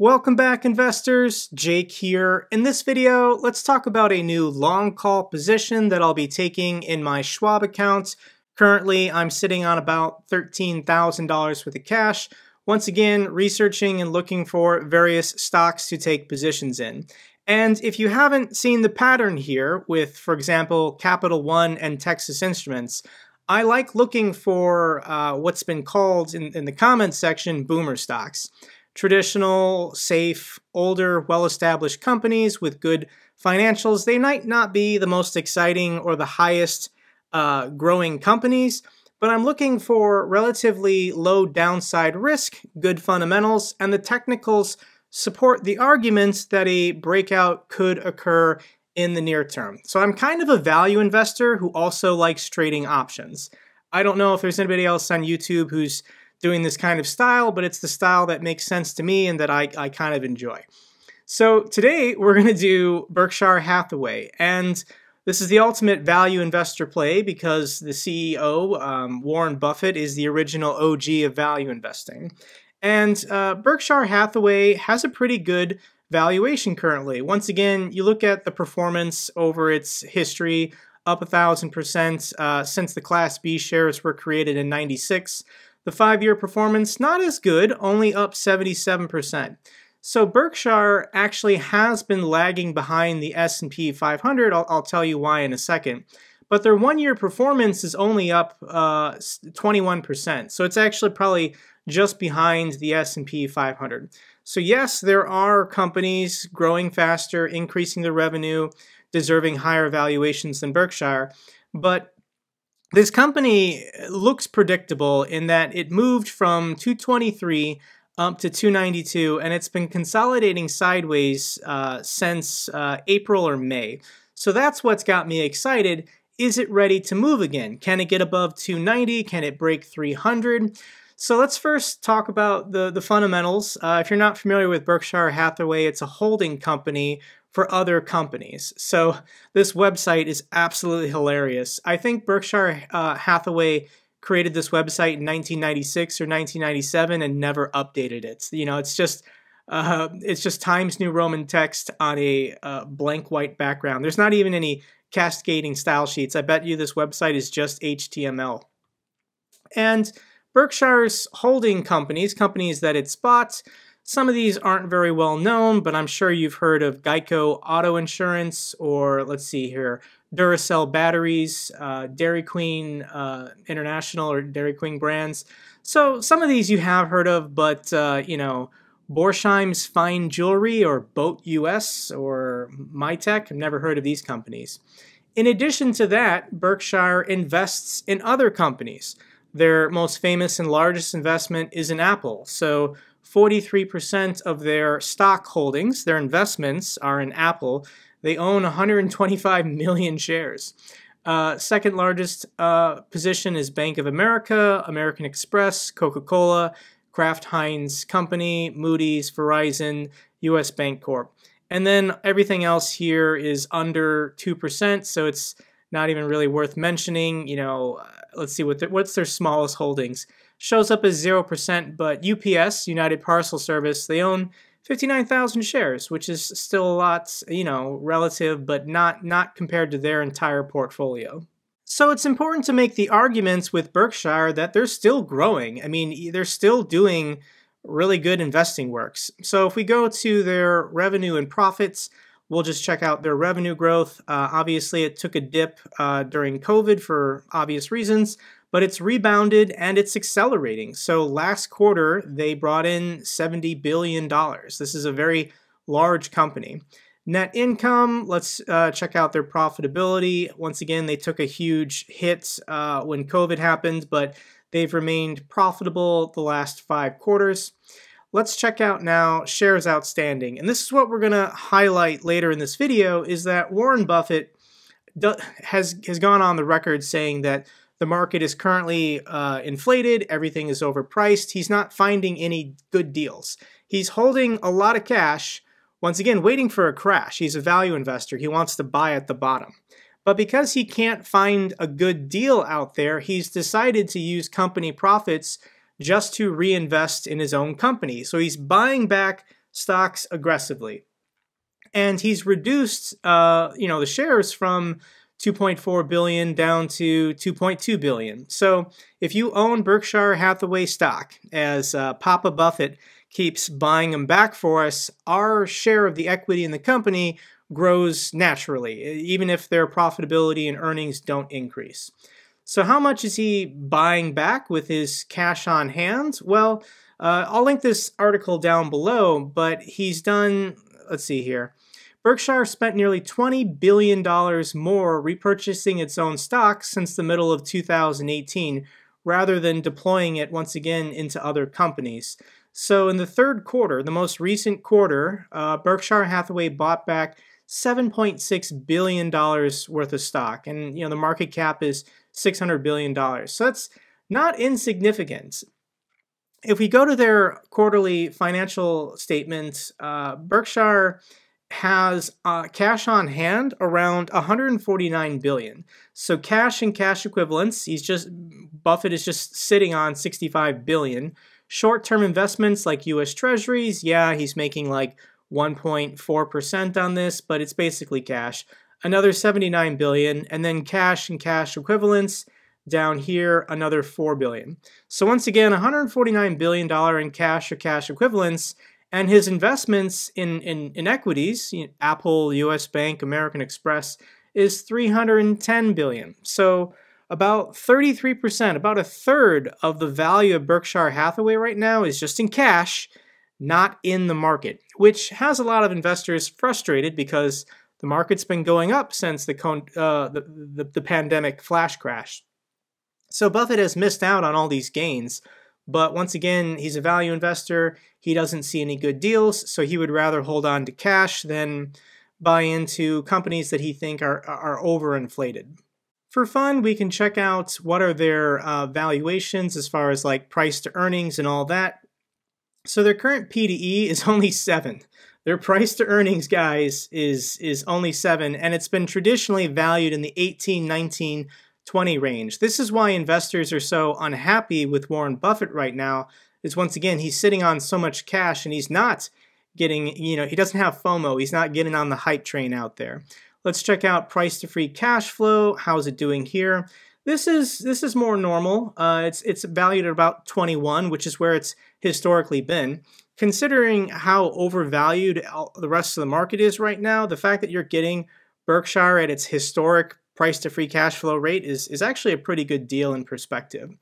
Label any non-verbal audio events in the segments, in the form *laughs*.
Welcome back investors, Jake here. In this video, let's talk about a new long call position that I'll be taking in my Schwab account. Currently, I'm sitting on about $13,000 worth of cash. Once again, researching and looking for various stocks to take positions in. And if you haven't seen the pattern here with, for example, Capital One and Texas Instruments, I like looking for uh, what's been called in, in the comments section boomer stocks traditional, safe, older, well established companies with good financials, they might not be the most exciting or the highest uh, growing companies, but I'm looking for relatively low downside risk, good fundamentals, and the technicals support the arguments that a breakout could occur in the near term. So I'm kind of a value investor who also likes trading options. I don't know if there's anybody else on YouTube who's doing this kind of style, but it's the style that makes sense to me and that I, I kind of enjoy. So today we're going to do Berkshire Hathaway, and this is the ultimate value investor play because the CEO, um, Warren Buffett, is the original OG of value investing. And uh, Berkshire Hathaway has a pretty good valuation currently. Once again, you look at the performance over its history, up 1,000% uh, since the Class B shares were created in 96. The five-year performance, not as good, only up 77%. So Berkshire actually has been lagging behind the S&P 500. I'll, I'll, tell you why in a second. But their one-year performance is only up uh, 21%. So it's actually probably just behind the S&P 500. So yes, there are companies growing faster, increasing their revenue, deserving higher valuations than Berkshire. But this company looks predictable in that it moved from 223 up to 292, and it's been consolidating sideways uh, since uh, April or May. So that's what's got me excited. Is it ready to move again? Can it get above 290? Can it break 300? So let's first talk about the, the fundamentals. Uh, if you're not familiar with Berkshire Hathaway, it's a holding company for other companies. So this website is absolutely hilarious. I think Berkshire uh, Hathaway created this website in 1996 or 1997 and never updated it. You know, it's just uh, it's just Times New Roman text on a uh, blank white background. There's not even any cascading style sheets. I bet you this website is just HTML. And Berkshire's holding companies, companies that it spots, some of these aren't very well known, but I'm sure you've heard of Geico Auto Insurance, or let's see here, Duracell Batteries, uh, Dairy Queen uh, International, or Dairy Queen Brands. So some of these you have heard of, but uh, you know, Borsheim's Fine Jewelry, or Boat US, or MyTech, I've never heard of these companies. In addition to that, Berkshire invests in other companies. Their most famous and largest investment is in Apple. So 43% of their stock holdings, their investments, are in Apple. They own 125 million shares. Uh, second largest uh, position is Bank of America, American Express, Coca Cola, Kraft Heinz Company, Moody's, Verizon, US Bank Corp. And then everything else here is under 2%, so it's not even really worth mentioning. You know, uh, let's see what their, what's their smallest holdings. Shows up as 0%, but UPS, United Parcel Service, they own 59,000 shares, which is still a lot, you know, relative, but not not compared to their entire portfolio. So it's important to make the arguments with Berkshire that they're still growing. I mean, they're still doing really good investing works. So if we go to their revenue and profits, we'll just check out their revenue growth. Uh, obviously, it took a dip uh, during COVID for obvious reasons, but it's rebounded and it's accelerating. So last quarter, they brought in $70 billion. This is a very large company. Net income, let's uh, check out their profitability. Once again, they took a huge hit uh, when COVID happened, but they've remained profitable the last five quarters. Let's check out now shares outstanding. And this is what we're going to highlight later in this video is that Warren Buffett has, has gone on the record saying that the market is currently uh, inflated, everything is overpriced, he's not finding any good deals. He's holding a lot of cash, once again, waiting for a crash. He's a value investor, he wants to buy at the bottom. But because he can't find a good deal out there, he's decided to use company profits just to reinvest in his own company. So he's buying back stocks aggressively. And he's reduced, uh, you know, the shares from 2.4 billion down to 2.2 billion. So if you own Berkshire Hathaway stock, as uh, Papa Buffett keeps buying them back for us, our share of the equity in the company grows naturally, even if their profitability and earnings don't increase. So how much is he buying back with his cash on hand? Well, uh, I'll link this article down below, but he's done, let's see here. Berkshire spent nearly $20 billion more repurchasing its own stock since the middle of 2018, rather than deploying it once again into other companies. So in the third quarter, the most recent quarter, uh, Berkshire Hathaway bought back $7.6 billion worth of stock. And, you know, the market cap is $600 billion. So that's not insignificant. If we go to their quarterly financial statements, uh, Berkshire has uh, cash on hand around 149 billion. So cash and cash equivalents, he's just Buffett is just sitting on 65 billion. Short-term investments like U.S. Treasuries, yeah, he's making like 1.4% on this, but it's basically cash another 79 billion, and then cash and cash equivalents down here, another 4 billion. So once again, $149 billion in cash or cash equivalents, and his investments in, in, in equities, you know, Apple, US Bank, American Express, is 310 billion. So about 33%, about a third of the value of Berkshire Hathaway right now is just in cash, not in the market, which has a lot of investors frustrated because the market's been going up since the, uh, the, the, the pandemic flash crash. So Buffett has missed out on all these gains. But once again, he's a value investor. He doesn't see any good deals, so he would rather hold on to cash than buy into companies that he think are, are overinflated. For fun, we can check out what are their uh, valuations as far as like price to earnings and all that. So their current PDE is *laughs* only seven. Their price to earnings, guys, is is only seven, and it's been traditionally valued in the 18, 19, 20 range. This is why investors are so unhappy with Warren Buffett right now, is once again he's sitting on so much cash and he's not getting, you know, he doesn't have FOMO, he's not getting on the hype train out there. Let's check out price to free cash flow. How's it doing here? This is this is more normal. Uh, it's it's valued at about 21, which is where it's historically been. Considering how overvalued the rest of the market is right now, the fact that you're getting Berkshire at its historic price to free cash flow rate is, is actually a pretty good deal in perspective.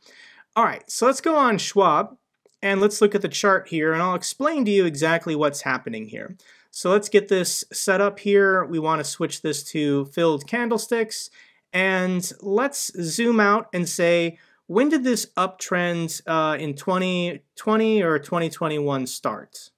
All right, so let's go on Schwab and let's look at the chart here and I'll explain to you exactly what's happening here. So let's get this set up here. We want to switch this to filled candlesticks and let's zoom out and say when did this uptrend uh, in 2020 or 2021 start?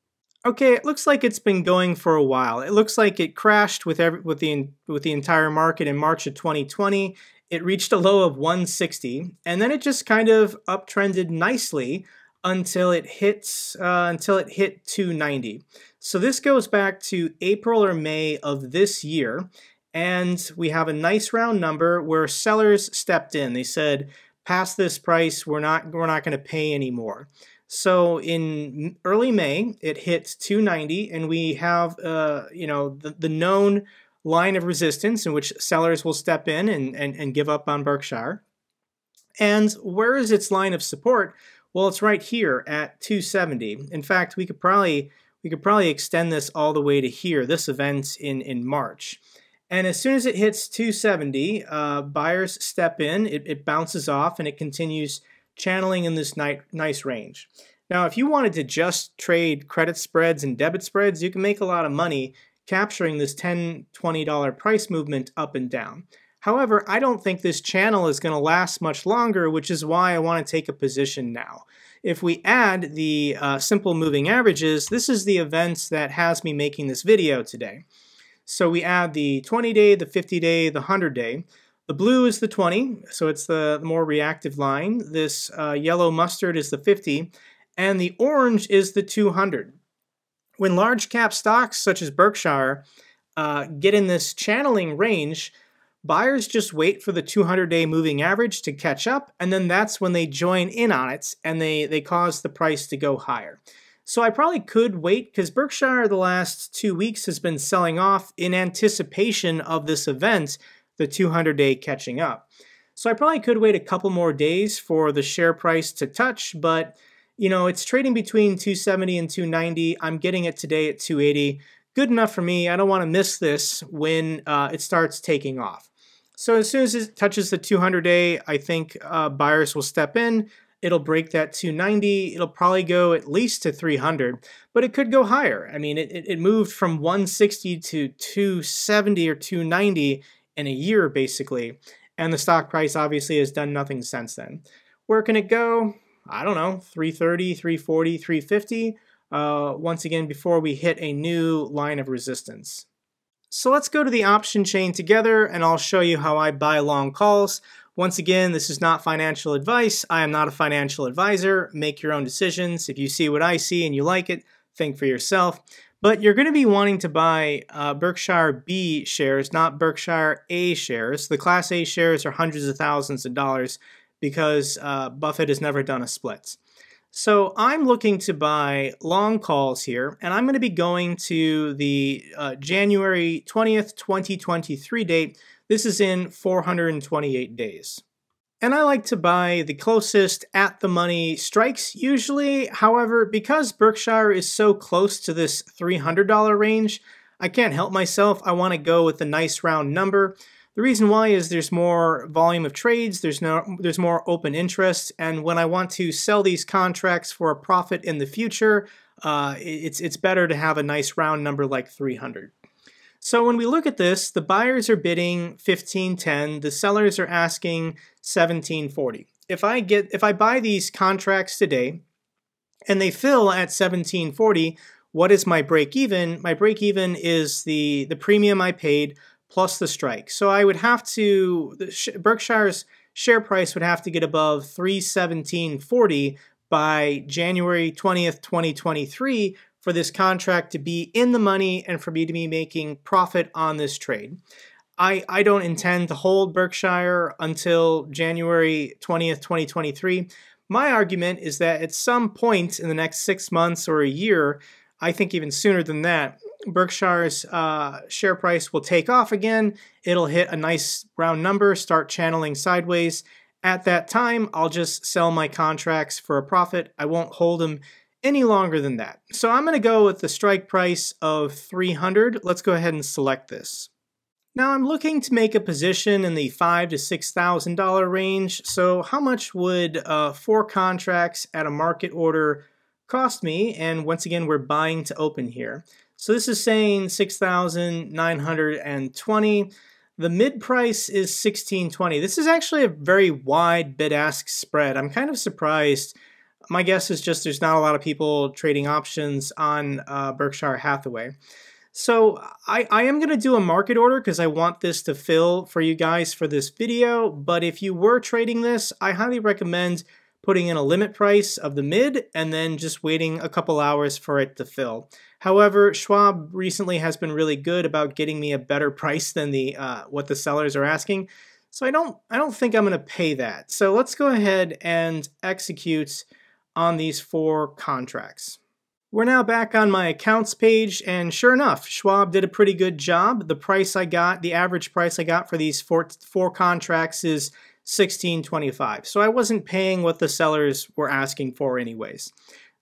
Okay, it looks like it's been going for a while. It looks like it crashed with every, with the with the entire market in March of 2020. It reached a low of 160, and then it just kind of uptrended nicely until it hits uh, until it hit 290. So this goes back to April or May of this year, and we have a nice round number where sellers stepped in. They said, past this price, we're not, we're not going to pay anymore. So in early May, it hit 290, and we have uh, you know the, the known line of resistance in which sellers will step in and, and, and give up on Berkshire. And where is its line of support? Well, it's right here at 270. In fact, we could probably we could probably extend this all the way to here, this event in, in March. And as soon as it hits 270, uh, buyers step in, it, it, bounces off, and it continues channeling in this ni nice range. Now, if you wanted to just trade credit spreads and debit spreads, you can make a lot of money capturing this $10, $20 price movement up and down. However, I don't think this channel is going to last much longer, which is why I want to take a position now. If we add the uh, simple moving averages, this is the event that has me making this video today. So we add the 20 day, the 50 day, the 100 day. The blue is the 20, so it's the more reactive line. This uh, yellow mustard is the 50, and the orange is the 200. When large cap stocks such as Berkshire uh, get in this channeling range, buyers just wait for the 200-day moving average to catch up, and then that's when they join in on it, and they, they cause the price to go higher. So I probably could wait because Berkshire the last two weeks has been selling off in anticipation of this event, the 200 day catching up. So I probably could wait a couple more days for the share price to touch, but you know, it's trading between 270 and 290. I'm getting it today at 280. Good enough for me. I don't want to miss this when uh, it starts taking off. So as soon as it touches the 200 day, I think uh, buyers will step in. It'll break that 290. It'll probably go at least to 300, but it could go higher. I mean, it, it moved from 160 to 270 or 290 in a year, basically. And the stock price obviously has done nothing since then. Where can it go? I don't know, 330, 340, 350. Uh, once again, before we hit a new line of resistance. So let's go to the option chain together and I'll show you how I buy long calls. Once again, this is not financial advice. I am not a financial advisor. Make your own decisions. If you see what I see and you like it, think for yourself. But you're going to be wanting to buy uh, Berkshire B shares, not Berkshire A shares. The Class A shares are hundreds of thousands of dollars because uh, Buffett has never done a split. So I'm looking to buy long calls here, and I'm going to be going to the uh, January 20th, 2023 date this is in 428 days. And I like to buy the closest at the money strikes usually. However, because Berkshire is so close to this $300 range, I can't help myself. I want to go with a nice round number. The reason why is there's more volume of trades, there's no there's more open interest, and when I want to sell these contracts for a profit in the future, uh, it's it's better to have a nice round number like 300. So when we look at this, the buyers are bidding 1510, the sellers are asking 1740. If I get if I buy these contracts today and they fill at 1740, what is my break even? My break even is the the premium I paid plus the strike. So I would have to Berkshire's share price would have to get above 31740 by January 20th, 2023 for this contract to be in the money and for me to be making profit on this trade. I, I don't intend to hold Berkshire until January 20th, 2023. My argument is that at some point in the next six months or a year, I think even sooner than that, Berkshire's uh, share price will take off again. It'll hit a nice round number, start channeling sideways. At that time, I'll just sell my contracts for a profit. I won't hold them any longer than that. So I'm going to go with the strike price of 300. Let's go ahead and select this. Now I'm looking to make a position in the five to six thousand dollar range. So how much would uh, four contracts at a market order cost me? And once again, we're buying to open here. So this is saying six thousand nine hundred and twenty. The mid price is 1620. This is actually a very wide bid ask spread. I'm kind of surprised my guess is just there's not a lot of people trading options on uh, Berkshire Hathaway. So I, I am going to do a market order because I want this to fill for you guys for this video. But if you were trading this, I highly recommend putting in a limit price of the mid and then just waiting a couple hours for it to fill. However, Schwab recently has been really good about getting me a better *laughs* price than the uh, what the sellers are asking. So I don't I don't think I'm going to pay that. So let's go ahead and execute on these four contracts. We're now back on my accounts page, and sure enough, Schwab did a pretty good job. The price I got, the average price I got for these four, four contracts is 1625. So I wasn't paying what the sellers were asking for anyways.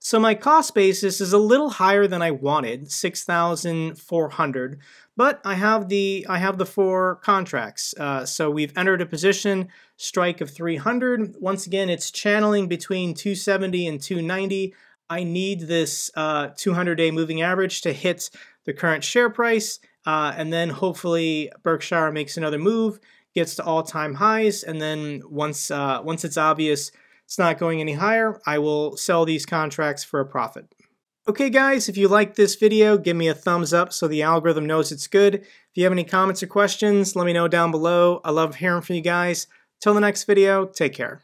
So my cost basis is a little higher than I wanted, 6400 but I have the I have the four contracts. Uh, so we've entered a position strike of 300. Once again, it's channeling between 270 and 290. I need this 200-day uh, moving average to hit the current share price, uh, and then hopefully Berkshire makes another move, gets to all-time highs, and then once uh, once it's obvious it's not going any higher, I will sell these contracts for a profit. Okay guys, if you like this video, give me a thumbs up so the algorithm knows it's good. If you have any comments or questions, let me know down below. I love hearing from you guys. Till the next video, take care.